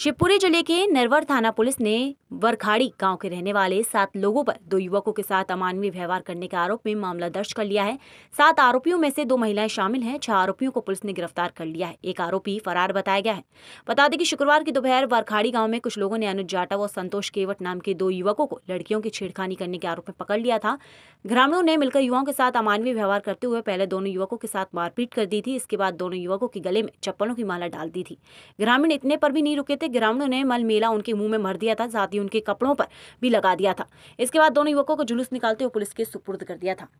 शिवपुरी जिले के नरवर थाना पुलिस ने वरखाड़ी गांव के रहने वाले सात लोगों पर दो युवकों के साथ अमानवीय व्यवहार करने के आरोप में मामला दर्ज कर लिया है सात आरोपियों में से दो महिलाएं शामिल हैं छह आरोपियों को पुलिस ने गिरफ्तार कर लिया है एक आरोपी फरार बताया गया है बता दें कि शुक्रवार की दोपहर वरखाड़ी गाँव में कुछ लोगों ने अनुज जाटव और संतोष केवट नाम के दो युवकों को लड़कियों की छेड़खानी करने के आरोप में पकड़ लिया था ग्रामीणों ने मिलकर युवाओं के साथ अमानवीय व्यवहार करते हुए पहले दोनों युवकों के साथ मारपीट कर दी थी इसके बाद दोनों युवकों के गले में चप्पलों की माला डाल दी थी ग्रामीण इतने पर भी नहीं रुके थे से ग्रामीणों ने मल मेला उनके मुंह में मर दिया था साथ ही उनके कपड़ों पर भी लगा दिया था इसके बाद दोनों युवकों को जुलूस निकालते हुए पुलिस के सुपुर्द कर दिया था